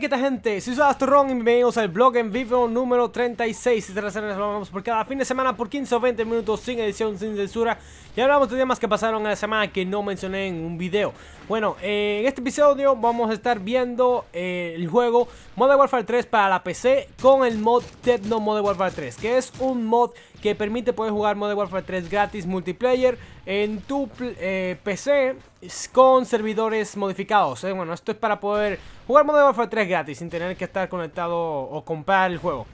¿qué tal gente? Soy Ron y bienvenidos al blog en vivo número 36 Y te lo vamos por cada fin de semana por 15 o 20 minutos sin edición, sin censura Y hablamos de temas que pasaron en la semana que no mencioné en un video Bueno, eh, en este episodio vamos a estar viendo eh, el juego Modern Warfare 3 para la PC Con el mod Tecno Modern Warfare 3 Que es un mod que permite poder jugar Modern Warfare 3 gratis multiplayer En tu eh, PC con servidores modificados. Eh. Bueno, esto es para poder jugar Modern Warfare 3 gratis sin tener que estar conectado o comprar el juego.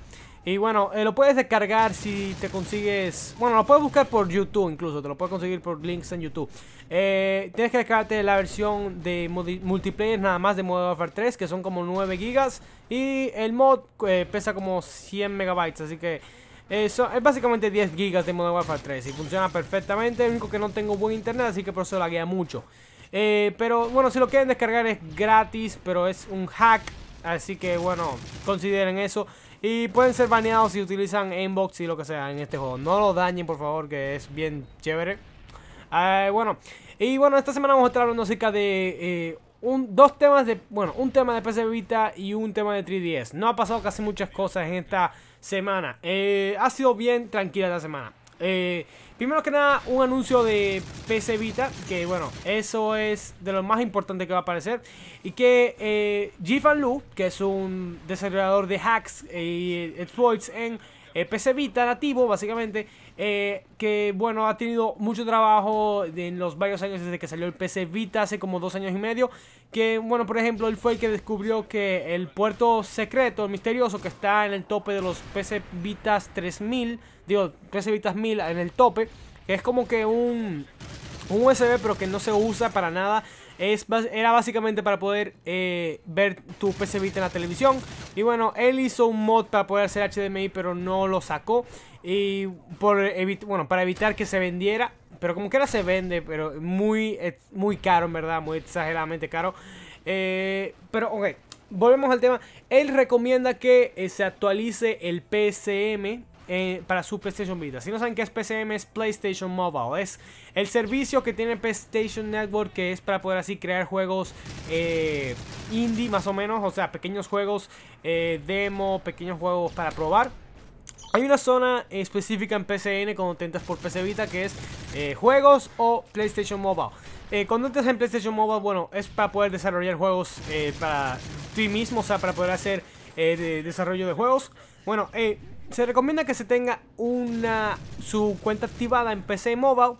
Y bueno, eh, lo puedes descargar si te consigues... Bueno, lo puedes buscar por YouTube incluso, te lo puedes conseguir por links en YouTube. Eh, tienes que descargarte la versión de multiplayer nada más de Modern Warfare 3, que son como 9 gigas. Y el mod pesa como 100 megabytes, así que es básicamente 10 gigas de modo Modern fi 3 y funciona perfectamente. Lo único que no tengo buen internet, así que por eso la guía mucho. Eh, pero bueno, si lo quieren descargar es gratis, pero es un hack. Así que bueno, consideren eso. Y pueden ser baneados si utilizan inbox y lo que sea en este juego. No lo dañen, por favor, que es bien chévere. Eh, bueno, y bueno, esta semana vamos a estar hablando acerca de eh, dos temas de. Bueno, un tema de PC Vita y un tema de 3DS. No ha pasado casi muchas cosas en esta semana. Eh, ha sido bien tranquila la semana. Eh, primero que nada, un anuncio de PC Vita, que bueno, eso es de lo más importante que va a aparecer. Y que eh, Jifan Lu, que es un desarrollador de hacks y eh, exploits en PC Vita nativo, básicamente, eh, que bueno, ha tenido mucho trabajo en los varios años desde que salió el PC Vita hace como dos años y medio. Que bueno, por ejemplo, él fue el que descubrió que el puerto secreto, misterioso, que está en el tope de los PC Vitas 3000, digo, PC Vitas 1000 en el tope, que es como que un, un USB pero que no se usa para nada. Es, era básicamente para poder eh, ver tu PC Vita en la televisión. Y bueno, él hizo un mod para poder hacer HDMI, pero no lo sacó. Y por bueno, para evitar que se vendiera, pero como que ahora se vende, pero muy, muy caro, en verdad, muy exageradamente caro. Eh, pero, ok, volvemos al tema. Él recomienda que eh, se actualice el PCM eh, para su PlayStation Vita. Si no saben qué es PCM es PlayStation Mobile. Es el servicio que tiene PlayStation Network, que es para poder así crear juegos indie, más o menos. O sea, pequeños juegos demo, pequeños juegos para probar. Hay una zona específica en PCN cuando te entras por PC Vita que es eh, juegos o PlayStation Mobile. Eh, cuando entras en PlayStation Mobile, bueno, es para poder desarrollar juegos eh, para ti mismo, o sea, para poder hacer desarrollo de juegos. Bueno, se recomienda que se tenga una su cuenta activada en PC Mobile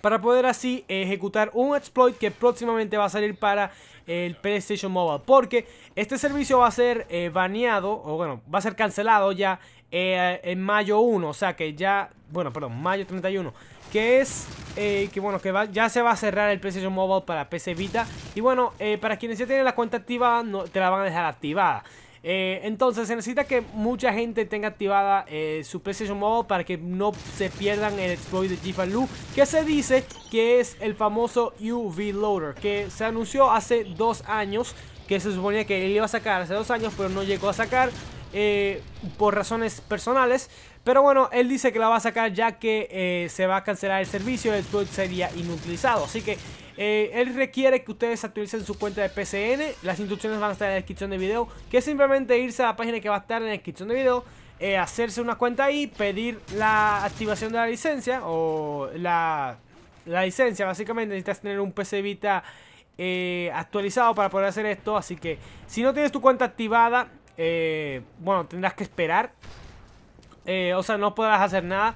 para poder así ejecutar un exploit que próximamente va a salir para el PlayStation Mobile. Porque este servicio va a ser baneado, o bueno, va a ser cancelado ya eh, en mayo 1, o sea que ya, bueno, perdón, mayo 31, que es, eh, que bueno, que va, ya se va a cerrar el PlayStation Mobile para PC Vita. Y bueno, eh, para quienes ya tienen la cuenta activada, no, te la van a dejar activada. entonces se necesita que mucha gente tenga activada su PlayStation Mobile para que no se pierdan el exploit de Jifalu, que se dice que es el famoso UV Loader, que se anunció hace dos años, que se suponía que él iba a sacar hace dos años, pero no llegó a sacar. Eh, por razones personales. Pero bueno, él dice que la va a sacar ya que eh, se va a cancelar el servicio, el tweet sería inutilizado. Así que eh, él requiere que ustedes actualicen su cuenta de PCN. Las instrucciones van a estar en la descripción de video. Que es simplemente irse a la página que va a estar en la descripción de video. hacerse una cuenta ahí, pedir la activación de la licencia o la, la licencia. Básicamente necesitas tener un PC Vita actualizado para poder hacer esto. Así que si no tienes tu cuenta activada, eh, bueno, tendrás que esperar. Eh, o sea, no podrás hacer nada.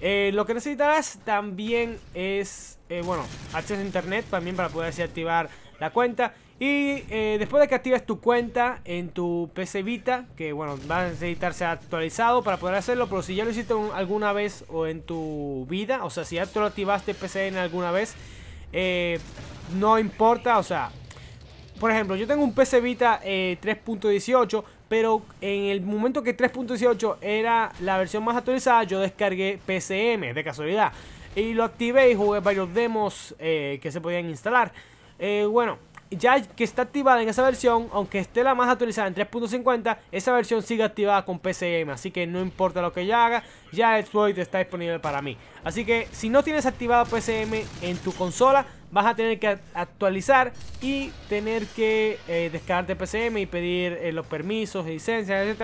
Eh, lo que necesitarás también es, bueno, acceso a internet también para poder activar la cuenta. Y después de que actives tu cuenta en tu PC Vita, que bueno, va a necesitarse actualizado para poder hacerlo, pero si ya lo hiciste alguna vez o en tu vida, o sea, si ya tú lo activaste en alguna vez, no importa, o sea, por ejemplo, yo tengo un PC Vita 3.18, eh, pero en el momento que 3.18 era la versión más actualizada, yo descargué PCM, de casualidad. Y lo activé y jugué varios demos eh, que se podían instalar. Eh, bueno, ya que está activada en esa versión, aunque esté la más actualizada en 3.50, esa versión sigue activada con PCM, así que no importa lo que yo haga, ya el exploit está disponible para mí. Así que si no tienes activado PCM en tu consola, vas a tener que actualizar y tener que eh, descargar descargarte PCM y pedir eh, los permisos, licencias, etc.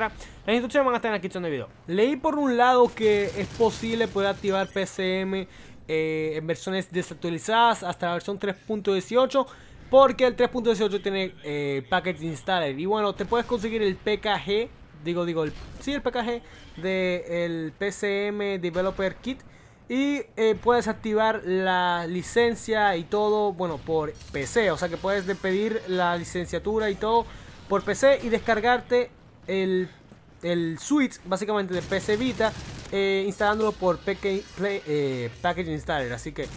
Las instrucciones van a estar en la descripción del video. Leí por un lado que es posible poder activar PCM eh, en versiones desactualizadas hasta la versión 3.18. Porque el 3.18 tiene Package Installer. Y bueno, te puedes conseguir el PKG. Digo, digo, el, sí, el PKG de el PCM Developer Kit y eh, puedes activar la licencia y todo, bueno, por PC. O sea que puedes pedir la licenciatura y todo por PC y descargarte el, el Switch, básicamente de PC Vita, eh, instalándolo por PK, Play, eh, Package Installer. Así que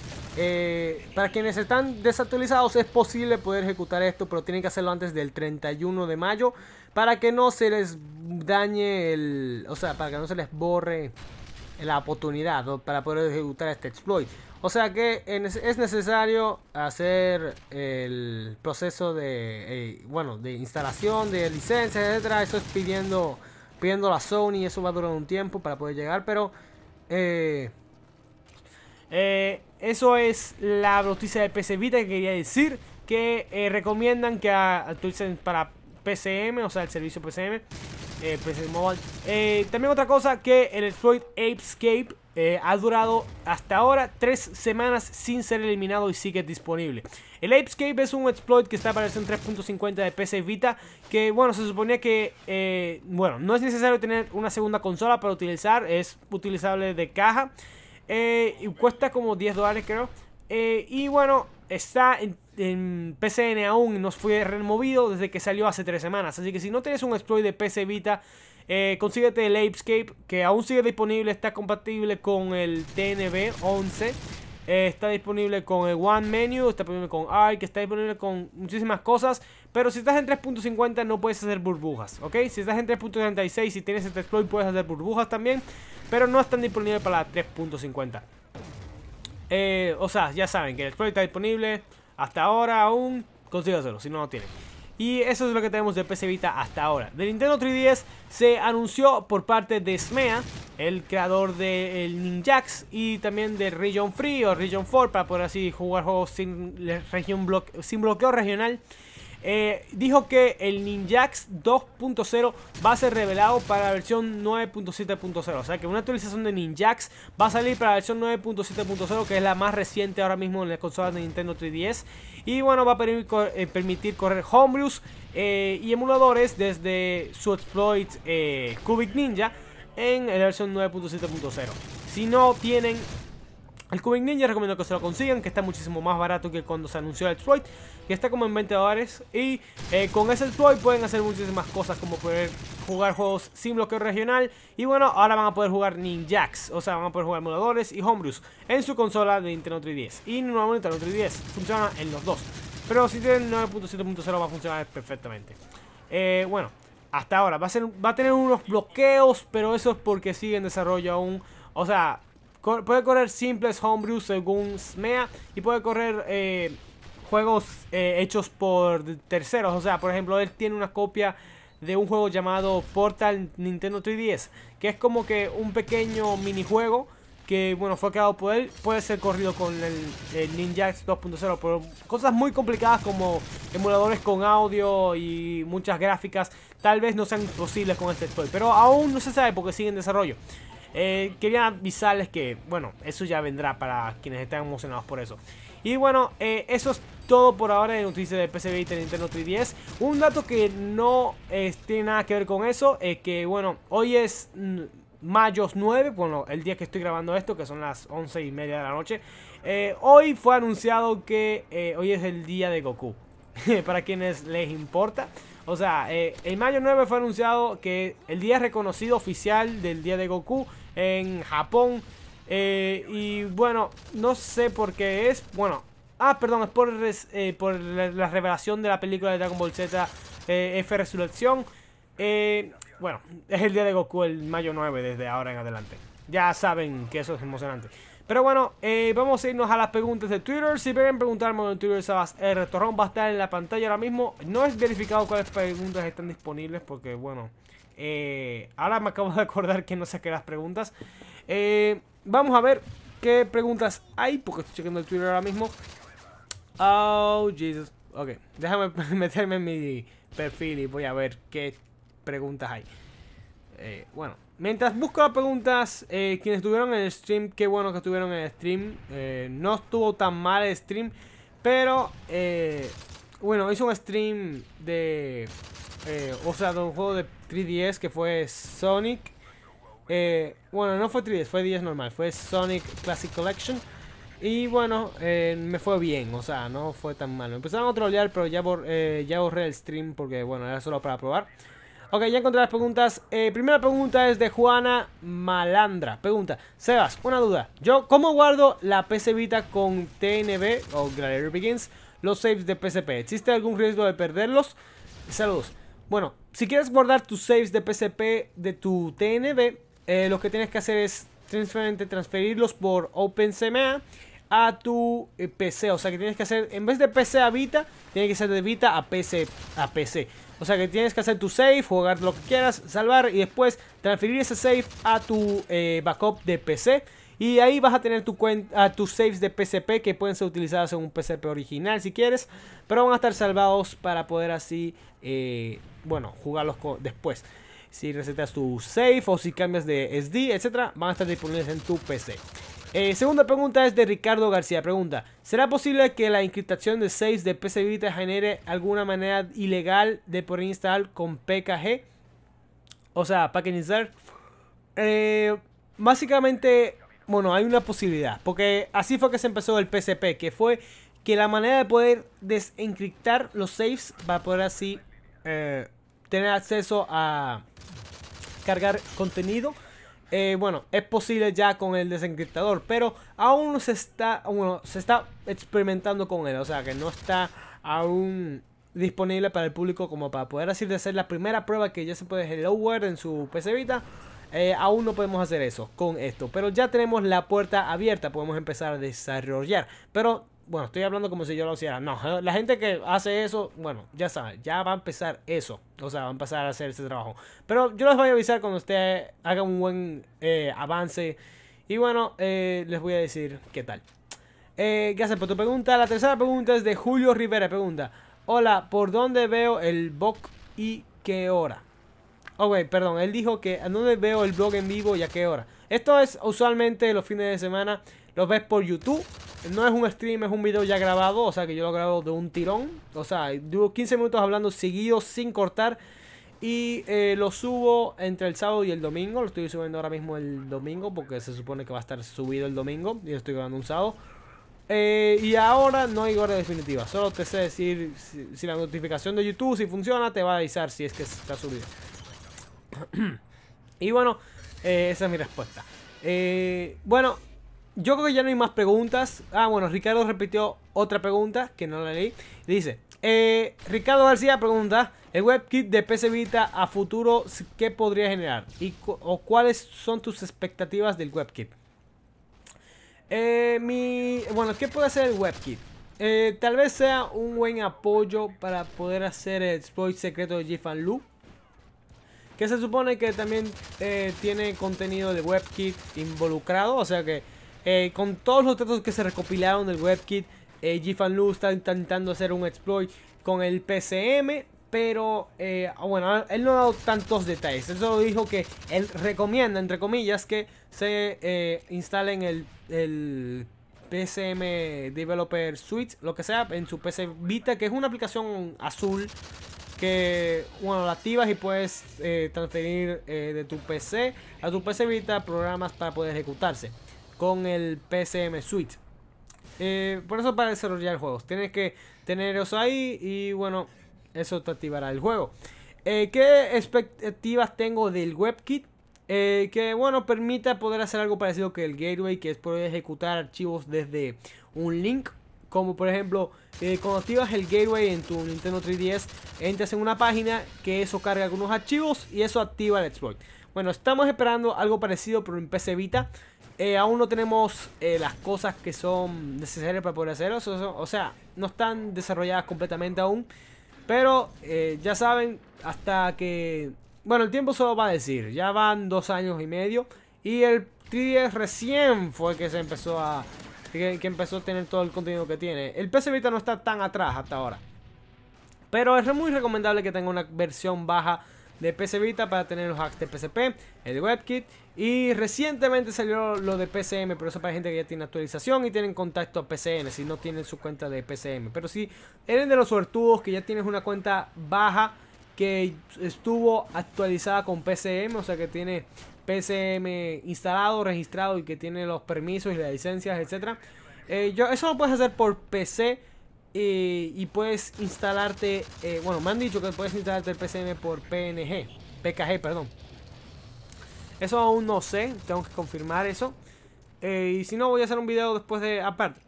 para quienes están desactualizados es posible poder ejecutar esto, pero tienen que hacerlo antes del 31 de mayo para que no se les dañe el... O sea, para que no se les borre la oportunidad para poder ejecutar este exploit. O sea que es necesario hacer el proceso de, eh, bueno, de instalación, de licencia, etcétera. Eso es pidiendo, pidiendo la Sony, eso va a durar un tiempo para poder llegar, pero eh, eh, eso es la noticia de PC Vita que quería decir. Que recomiendan que actualicen para PCM, o sea, el servicio PCM. Eh, pues, mobile. Eh, también otra cosa que el exploit Apescape eh, ha durado hasta ahora tres semanas sin ser eliminado y sigue disponible. El Apescape es un exploit que está para versión 3.50 de PC Vita, que bueno, se suponía que, bueno, no es necesario tener una segunda consola para utilizar, es utilizable de caja, y cuesta como 10 dólares creo, y bueno, está en en PCN aún nos fue removido desde que salió hace tres semanas. Así que si no tienes un exploit de PC Vita, eh, consíguete el Apescape, que aún sigue disponible, está compatible con el TNB 11. Eh, está disponible con el One Menu, está disponible con Arc, está disponible con muchísimas cosas. Pero si estás en 3.50 no puedes hacer burbujas, ¿ok? Si estás en 3.36 y tienes este exploit puedes hacer burbujas también. Pero no están disponibles para 3.50. Eh, o sea, ya saben que el exploit está disponible. Hasta ahora aún consígaselo, si no, lo tiene. Y eso es lo que tenemos de PC Vita hasta ahora. De Nintendo 3DS se anunció por parte de SMEA, el creador del de Ninjax y también de Region Free o Region 4 para poder así jugar juegos sin, sin bloqueo regional. Eh, dijo que el Ninjax 2.0 va a ser revelado para la versión 9.7.0. O sea que una actualización de Ninjax va a salir para la versión 9.7.0, que es la más reciente ahora mismo en la consola de Nintendo 3DS. Y bueno, va a permitir, eh, correr homebrews eh, y emuladores desde su exploit Cubic Ninja en la versión 9.7.0. Si no tienen el Cubic Ninja recomiendo que se lo consigan, que está muchísimo más barato que cuando se anunció el Troy, que está como en 20 dólares. Y eh, con ese Troy pueden hacer muchísimas cosas, como poder jugar juegos sin bloqueo regional. Y bueno, ahora van a poder jugar Ninjax, o sea, van a poder jugar emuladores y Homebrews en su consola de Nintendo 3DS. Y normalmente Nintendo 3DS funciona en los dos, pero si tienen 9.7.0 va a funcionar perfectamente. Eh, bueno, hasta ahora a, ser, va a tener unos bloqueos, pero eso es porque sigue en desarrollo aún. O sea, puede correr simples homebrew según SMEA y puede correr eh, juegos eh, hechos por terceros. O sea, por ejemplo, él tiene una copia de un juego llamado Portal Nintendo 3DS, que es como que un pequeño minijuego que bueno fue creado por él, puede ser corrido con el, Ninjax 2.0, pero cosas muy complicadas como emuladores con audio y muchas gráficas tal vez no sean posibles con este toy, pero aún no se sabe porque sigue en desarrollo. Eh, quería avisarles que, bueno, eso ya vendrá para quienes estén emocionados por eso. Y bueno, eh, eso es todo por ahora de noticias de PCB y Nintendo 3DS. Un dato que no eh, tiene nada que ver con eso es que, bueno, hoy es mm, mayo 9, bueno, el día que estoy grabando esto, que son las 11 y media de la noche. hoy fue anunciado que hoy es el día de Goku. para quienes les importa. O sea, eh, el mayo 9 fue anunciado que el día reconocido oficial del día de Goku en Japón. Eh, y bueno, no sé por qué es. Bueno, ah, perdón, es por, eh, por la revelación de la película de Dragon Ball Z F Resurrección. bueno, es el día de Goku el mayo 9 desde ahora en adelante. Ya saben que eso es emocionante. Pero bueno, eh, vamos a irnos a las preguntas de Twitter. Si quieren preguntarme en Twitter, el retorrón va a estar en la pantalla ahora mismo. No he verificado cuáles preguntas están disponibles porque, bueno, eh, ahora me acabo de acordar que no saqué las preguntas. Eh, vamos a ver qué preguntas hay porque estoy chequeando el Twitter ahora mismo. Oh, Jesus. Ok, déjame meterme en mi perfil y voy a ver qué preguntas hay. bueno. Mientras busco las preguntas, eh, quienes estuvieron en el stream, qué bueno que estuvieron en el stream. Eh, no estuvo tan mal el stream, pero eh, bueno, hice un stream de. o sea, de un juego de 3DS que fue Sonic. bueno, no fue 3DS, fue 10 normal, fue Sonic Classic Collection. Y bueno, me fue bien, o sea, no fue tan malo. empezaron a trolear, pero ya, ya borré el stream porque, bueno, era solo para probar. Ok, ya encontré las preguntas. Eh, primera pregunta es de Juana Malandra. Pregunta, Sebas, una duda. Yo, ¿cómo guardo la PC Vita con TNB o Gladiator Begins los saves de PCP? ¿Existe algún riesgo de perderlos? Saludos. Bueno, si quieres guardar tus saves de PCP de tu TNB, eh, lo que tienes que hacer es transferirlos por OpenCMA a tu eh, PC. O sea que tienes que hacer, en vez de PC a Vita, tiene que ser de Vita a PC. A PC. O sea que tienes que hacer tu save, jugar lo que quieras, salvar y después transferir ese save a tu eh, backup de PC. Y ahí vas a tener tu cuenta, tus saves de PCP que pueden ser utilizados en un PCP original si quieres, pero van a estar salvados para poder así, eh, bueno, jugarlos después. Si recetas tu save o si cambias de SD, etcétera, van a estar disponibles en tu PC. Eh, segunda pregunta es de Ricardo García. Pregunta, ¿será posible que la encriptación de saves de PC Vita genere alguna manera ilegal de poder instalar con PKG? O sea, que Eh, básicamente, bueno, hay una posibilidad. Porque así fue que se empezó el PCP, que fue que la manera de poder desencriptar los saves a poder así eh, tener acceso a cargar contenido eh, bueno, es posible ya con el desencriptador, pero aún se está, bueno, se está experimentando con él, o sea que no está aún disponible para el público como para poder decir de hacer la primera prueba que ya se puede generar en su PC Vita. Eh, aún no podemos hacer eso con esto, pero ya tenemos la puerta abierta, podemos empezar a desarrollar. Pero bueno, estoy hablando como si yo lo hiciera. No, eh, la gente que hace eso, bueno, ya sabe, ya va a empezar eso. O sea, va a empezar a hacer ese trabajo. Pero yo les voy a avisar cuando usted haga un buen eh, avance. Y bueno, eh, les voy a decir qué tal. qué gracias por tu pregunta. La tercera pregunta es de Julio Rivera. Pregunta, hola, ¿por dónde veo el vlog y qué hora? Ok, perdón, él dijo que ¿a dónde veo el blog en vivo y a qué hora? Esto es usualmente los fines de semana. Los ves por YouTube. No es un stream, es un video ya grabado. O sea que yo lo grabo de un tirón. O sea, duro 15 minutos hablando seguido, sin cortar. Y eh, lo subo entre el sábado y el domingo. Lo estoy subiendo ahora mismo el domingo porque se supone que va a estar subido el domingo. Y estoy grabando un sábado. Eh, y ahora no hay hora definitiva. Solo te sé decir si, la notificación de YouTube, si funciona, te va a avisar si es que está subido. y bueno, eh, esa es mi respuesta. bueno, yo creo que ya no hay más preguntas. Ah, bueno, Ricardo repitió otra pregunta que no la leí. Dice, eh, Ricardo García pregunta, ¿el WebKit de PC Vita a futuro qué podría generar? ¿Y o cuáles son tus expectativas del WebKit? Eh, mi, bueno, ¿qué puede hacer el WebKit? Eh, tal vez sea un buen apoyo para poder hacer el exploit secreto de Jifan Lu. Que se supone que también eh, tiene contenido de WebKit involucrado. O sea que eh, con todos los datos que se recopilaron del WebKit, eh, está intentando hacer un exploit con el PCM, pero eh, ah, bueno, ah, él no ha dado tantos detalles. Él solo dijo que él recomienda, entre comillas, que se eh, instalen el, PCM Developer Suite, lo que sea, en su PC Vita, que es una aplicación azul que, bueno, la activas y puedes transferir de tu PC a tu PC Vita programas para poder ejecutarse con el PCM Suite. Eh, por eso para desarrollar juegos, tienes que tener eso ahí y bueno, eso te activará el juego. Eh, ¿Qué expectativas tengo del WebKit? Eh, que bueno, permita poder hacer algo parecido que el gateway, que es poder ejecutar archivos desde un link. Como por ejemplo, cuando activas el gateway en tu Nintendo 3DS, entras en una página que eso carga algunos archivos y eso activa el exploit. Bueno, estamos esperando algo parecido, pero en PC Vita. Eh, aún no tenemos eh, las cosas que son necesarias para poder hacerlo. O, o sea, no están desarrolladas completamente aún. Pero eh, ya saben, hasta que... Bueno, el tiempo solo va a decir. Ya van dos años y medio. Y el 3DS recién fue que se empezó a... Que, empezó a tener todo el contenido que tiene. El PC Vita no está tan atrás hasta ahora. Pero es muy recomendable que tenga una versión baja de PC Vita para tener los hacks de PSP, el WebKit y recientemente salió lo de PCM, pero eso para gente que ya tiene actualización y tienen contacto a PCN, si no tienen su cuenta de PCM. Pero si eres de los suertudos que ya tienes una cuenta baja que estuvo actualizada con PCM, o sea que tiene PCM instalado, registrado y que tiene los permisos y las licencias, etc. Eh, yo, eso lo puedes hacer por PC eh, y puedes instalarte, eh, bueno, me han dicho que puedes instalarte el PCM por PNG, PKG, perdón. Eso aún no sé, tengo que confirmar eso. Eh, y si no, voy a hacer un video después de aparte.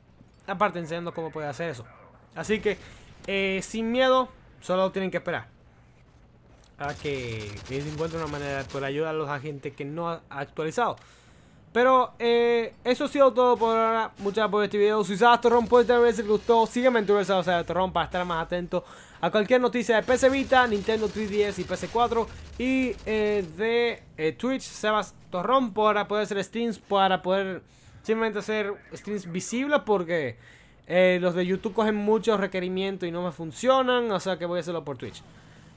Aparte enseñando cómo puede hacer eso. Así que, eh, sin miedo, solo tienen que esperar. A que, se encuentre una manera por ayudar a los agentes que no ha actualizado. Pero eh, eso ha sido todo por ahora. Muchas gracias por este video. Si usaste Torrón, puedes les gustó. Sígueme en tu o sea, para estar más atento a cualquier noticia de PC Vita, Nintendo 3DS y PS4 y eh, de eh, Twitch, Sebas Torrón, para poder hacer streams, para poder simplemente hacer streams visibles porque eh, los de YouTube cogen muchos requerimientos y no me funcionan, o sea que voy a hacerlo por Twitch.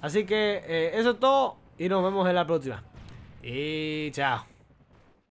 Así que eso es todo y nos vemos en la próxima. Y chao.